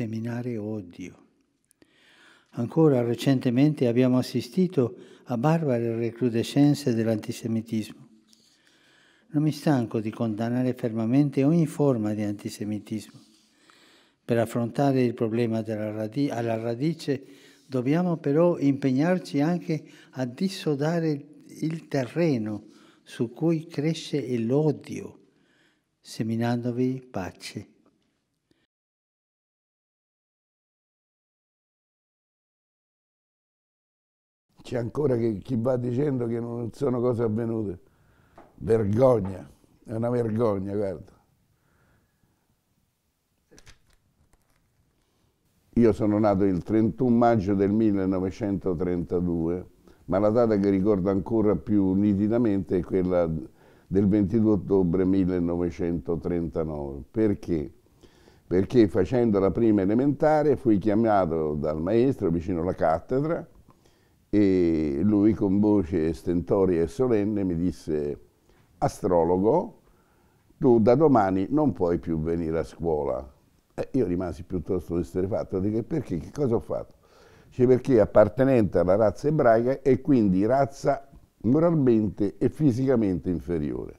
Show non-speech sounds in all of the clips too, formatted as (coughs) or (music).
seminare odio. Ancora recentemente abbiamo assistito a barbare recrudescenze dell'antisemitismo. Non mi stanco di condannare fermamente ogni forma di antisemitismo. Per affrontare il problema radi- alla radice dobbiamo però impegnarci anche a dissodare il terreno su cui cresce l'odio, seminandovi pace. c'è ancora chi va dicendo che non sono cose avvenute. Vergogna, è una vergogna, guarda. Io sono nato il 31 maggio del 1932, ma la data che ricordo ancora più nitidamente è quella del 22 ottobre 1939. Perché? Perché facendo la prima elementare fui chiamato dal maestro vicino alla cattedra e lui con voce stentoria e solenne mi disse astrologo tu da domani non puoi più venire a scuola e io rimasi piuttosto esterefatto dico perché che cosa ho fatto cioè perché appartenente alla razza ebraica e quindi razza moralmente e fisicamente inferiore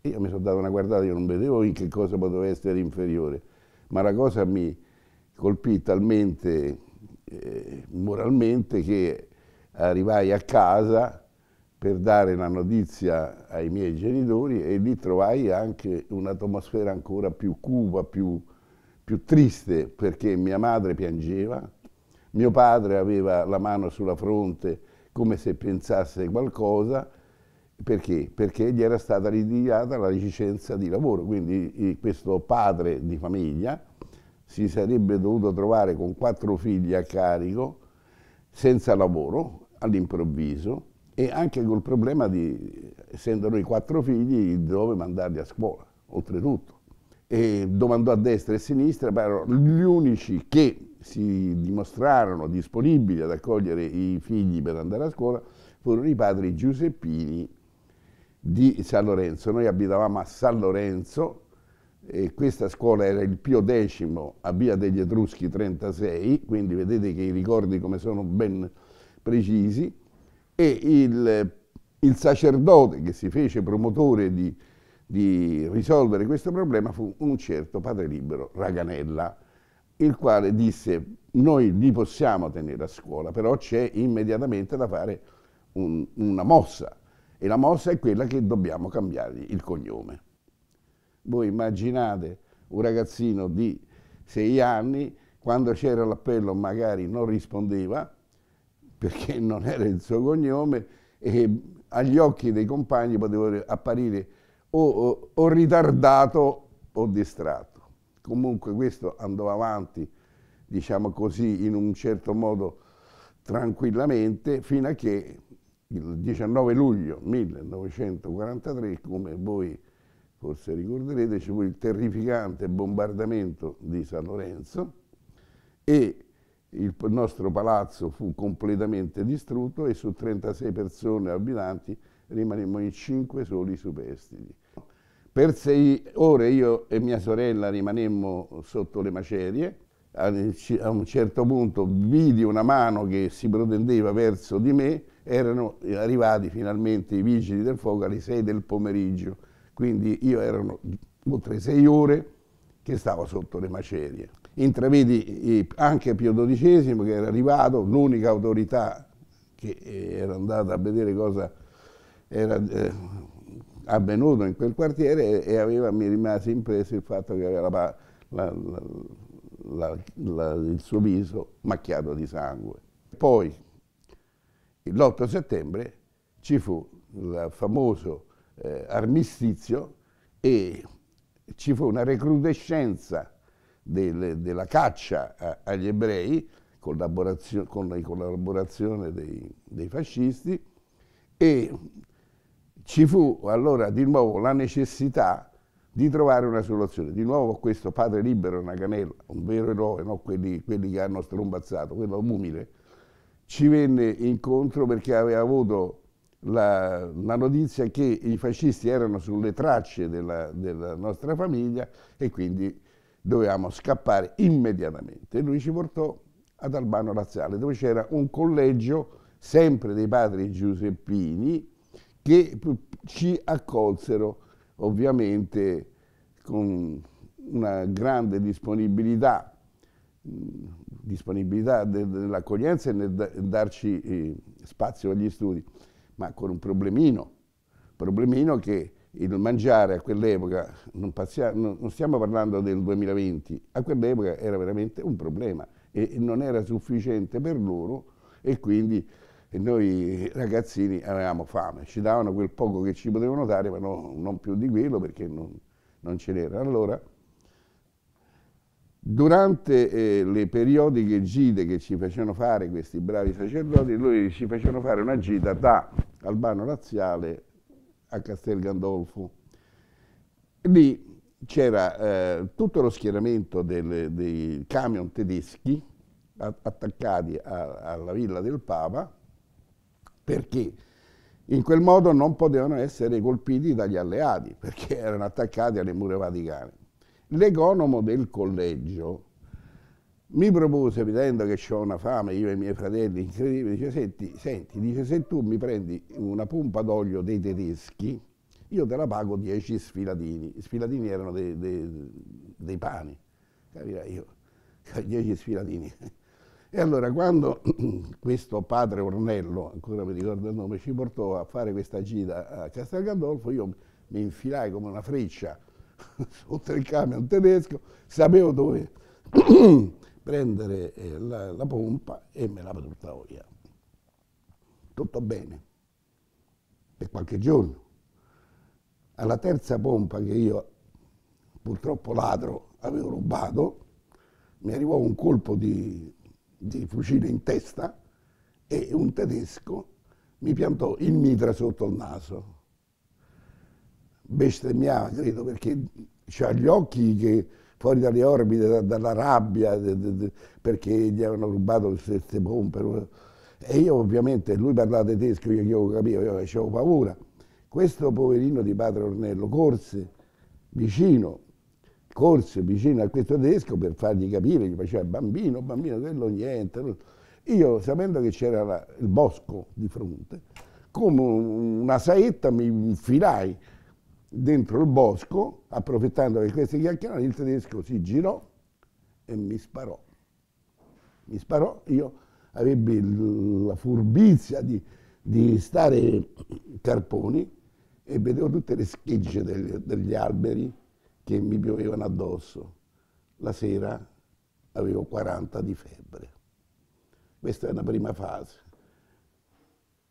io mi sono dato una guardata io non vedevo in che cosa poteva essere inferiore ma la cosa mi colpì talmente eh, moralmente che arrivai a casa per dare la notizia ai miei genitori e lì trovai anche un'atmosfera ancora più cupa, più, più triste, perché mia madre piangeva, mio padre aveva la mano sulla fronte come se pensasse qualcosa, perché? Perché gli era stata ritirata la licenza di lavoro, quindi questo padre di famiglia si sarebbe dovuto trovare con quattro figli a carico, senza lavoro, all'improvviso e anche col problema di, essendo noi quattro figli, dove mandarli a scuola, oltretutto. E domandò a destra e a sinistra, ma erano gli unici che si dimostrarono disponibili ad accogliere i figli per andare a scuola furono i padri Giuseppini di San Lorenzo. Noi abitavamo a San Lorenzo e questa scuola era il Pio X a Via degli Etruschi 36, quindi vedete che i ricordi come sono ben precisi e il, il sacerdote che si fece promotore di, di risolvere questo problema fu un certo padre libero Raganella, il quale disse noi li possiamo tenere a scuola, però c'è immediatamente da fare un, una mossa e la mossa è quella che dobbiamo cambiargli il cognome. Voi immaginate un ragazzino di sei anni, quando c'era l'appello magari non rispondeva, perché (laughs) non era il suo cognome, e agli occhi dei compagni potevo apparire o, o, o ritardato o distratto. Comunque questo andò avanti, diciamo così, in un certo modo tranquillamente, fino a che il 19 luglio 1943, come voi forse ricorderete, ci fu il terrificante bombardamento di San Lorenzo e il nostro palazzo fu completamente distrutto e su 36 persone abitanti rimanemmo in 5 soli superstiti. Per sei ore io e mia sorella rimanemmo sotto le macerie, a un certo punto vidi una mano che si protendeva verso di me, erano arrivati finalmente i vigili del fuoco alle 6 del pomeriggio, quindi io erano oltre 6 ore che stavo sotto le macerie intravedi anche Pio XII che era arrivato, l'unica autorità che eh, era andata a vedere cosa era eh, avvenuto in quel quartiere e aveva, mi rimase impresso il fatto che aveva la, la, la, il suo viso macchiato di sangue. Poi, l'8 settembre, ci fu il famoso eh, armistizio e ci fu una recrudescenza del, della caccia a, eh, agli ebrei, con la collaborazione dei, dei fascisti, e ci fu allora di nuovo la necessità di trovare una soluzione. Di nuovo questo padre libero Naganella, un vero eroe, no? quelli, quelli, che hanno strombazzato, quello umile, ci venne incontro perché aveva avuto la, la notizia che i fascisti erano sulle tracce della, della nostra famiglia e quindi dovevamo scappare immediatamente. E lui ci portò ad Albano Lazzale, dove c'era un collegio sempre dei padri giuseppini che ci accolsero ovviamente con una grande disponibilità, disponibilità nell'accoglienza e nel darci eh, spazio agli studi, ma con un problemino, problemino che il mangiare a quell'epoca, non, non, stiamo parlando del 2020, a quell'epoca era veramente un problema e non era sufficiente per loro e quindi noi ragazzini avevamo fame, ci davano quel poco che ci potevano dare, ma no, non più di quello perché non, non ce n'era. Allora, durante eh, le periodiche gite che ci facevano fare questi bravi sacerdoti, loro ci facevano fare una gita da Albano Razziale a Castel Gandolfo. Lì c'era eh, tutto lo schieramento del, dei camion tedeschi attaccati a, alla villa del Papa perché in quel modo non potevano essere colpiti dagli alleati perché erano attaccati alle mura vaticane. L'economo del collegio, mi propose, vedendo che ho una fame, io e i miei fratelli, incredibile, dice, senti, senti, dice, se tu mi prendi una pompa d'olio dei tedeschi, io te la pago 10 sfilatini. I sfiladini erano dei, dei, dei pani, capirai io, 10 (laughs) sfilatini. E allora quando (clears throat) questo padre Ornello, ancora mi ricordo il nome, ci portò a fare questa gita a Castel Gandolfo, io mi infilai come una freccia (laughs) sotto il camion tedesco, sapevo dove (coughs) prendere eh, la, la, pompa e me la portavo via. Tutto bene, per qualche giorno. Alla terza pompa che io, purtroppo ladro, avevo rubato, mi arrivò un colpo di, di fucile in testa e un tedesco mi piantò il mitra sotto il naso. Bestemmiava, credo, perché ha gli occhi che fuori dalle orbite, dalla rabbia, perché gli avevano rubato le stesse pompe. E io ovviamente, lui parlava tedesco, io, io capivo, io avevo paura. Questo poverino di padre Ornello corse vicino, corse vicino a questo tedesco per fargli capire, gli faceva bambino, bambino, quello niente. Io, sapendo che c'era il bosco di fronte, come una saetta mi infilai dentro il bosco, approfittando di queste chiacchierate, il tedesco si girò e mi sparò. Mi sparò, io avevo la furbizia di, di stare carponi e vedevo tutte le schegge degli, degli alberi che mi piovevano addosso. La sera avevo 40 di febbre. Questa è la prima fase.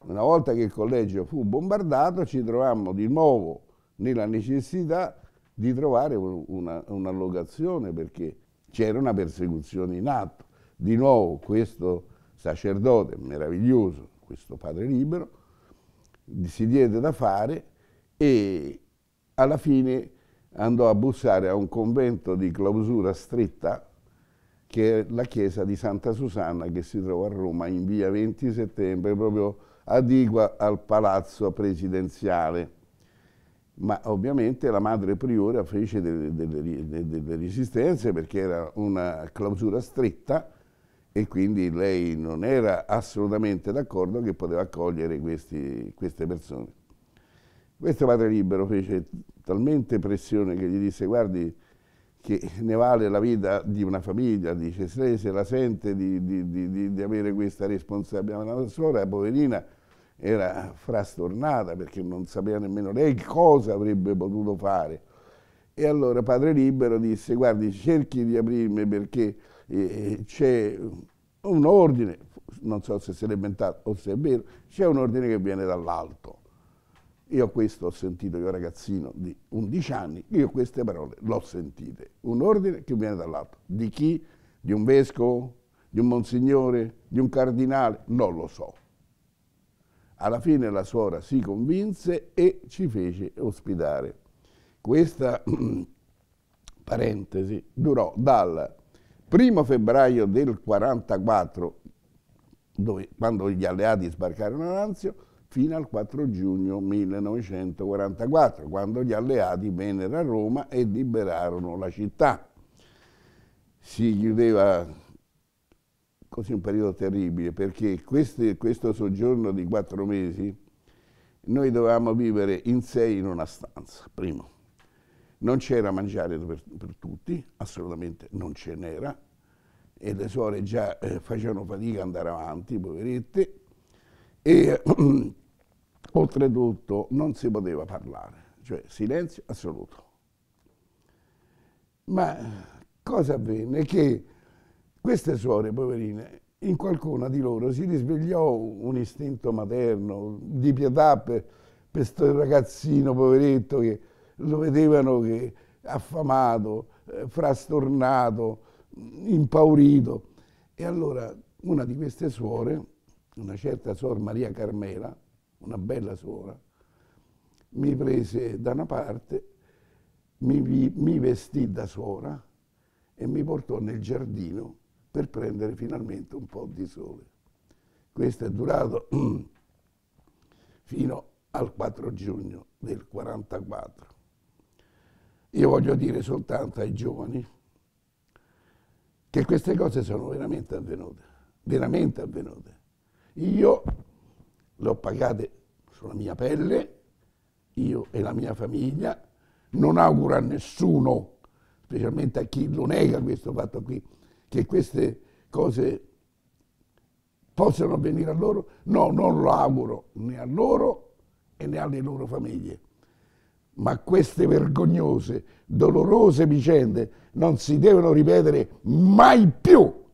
Una volta che il collegio fu bombardato ci trovammo di nuovo nella necessità di trovare una, un'allocazione perché c'era una persecuzione in atto. Di nuovo questo sacerdote meraviglioso, questo padre libero, si diede da fare e alla fine andò a bussare a un convento di clausura stretta che è la chiesa di Santa Susanna che si trova a Roma in via 20 settembre proprio adigua al palazzo presidenziale ma ovviamente la madre priora fece delle, delle, delle resistenze perché era una clausura stretta e quindi lei non era assolutamente d'accordo che poteva accogliere questi, queste persone. Questo padre libero fece talmente pressione che gli disse guardi che ne vale la vita di una famiglia, dice se lei se la sente di, di, di, di avere questa responsabilità, una sola poverina era frastornata perché non sapeva nemmeno lei cosa avrebbe potuto fare. E allora Padre Libero disse, guardi, cerchi di aprirmi perché eh, c'è un ordine, non so se si è inventato o se è vero, c'è un ordine che viene dall'alto. Io questo ho sentito, io ragazzino di 11 anni, io queste parole l'ho sentite. Un ordine che viene dall'alto. Di chi? Di un vescovo? Di un monsignore? Di un cardinale? Non lo so. Alla fine la suora si convinse e ci fece ospitare. Questa (clears throat) parentesi durò dal 1 febbraio del 44, dove, quando gli alleati sbarcarono a Anzio, fino al 4 giugno 1944, quando gli alleati vennero a Roma e liberarono la città. Si chiudeva così un periodo terribile, perché questi, questo soggiorno di quattro mesi noi dovevamo vivere in sei in una stanza, primo. Non c'era mangiare per, per, tutti, assolutamente non ce n'era, e le suore già eh, facevano fatica ad andare avanti, poverette, e (clears throat) oltretutto non si poteva parlare, cioè silenzio assoluto. Ma cosa avvenne? Che queste suore, poverine, in qualcuna di loro si risvegliò un istinto materno, di pietà per questo ragazzino poveretto che lo vedevano che affamato, eh, frastornato, impaurito. E allora una di queste suore, una certa suor Maria Carmela, una bella suora, mi prese da una parte, mi, mi vestì da suora e mi portò nel giardino per prendere finalmente un po' di sole. Questo è durato (clears throat) fino al 4 giugno del 44. Io voglio dire soltanto ai giovani che queste cose sono veramente avvenute, veramente avvenute. Io le ho pagate sulla mia pelle, io e la mia famiglia, non auguro a nessuno, specialmente a chi lo nega questo fatto qui, che queste cose possano avvenire a loro? No, non lo auguro né a loro e né alle loro famiglie. Ma queste vergognose, dolorose vicende non si devono ripetere mai più.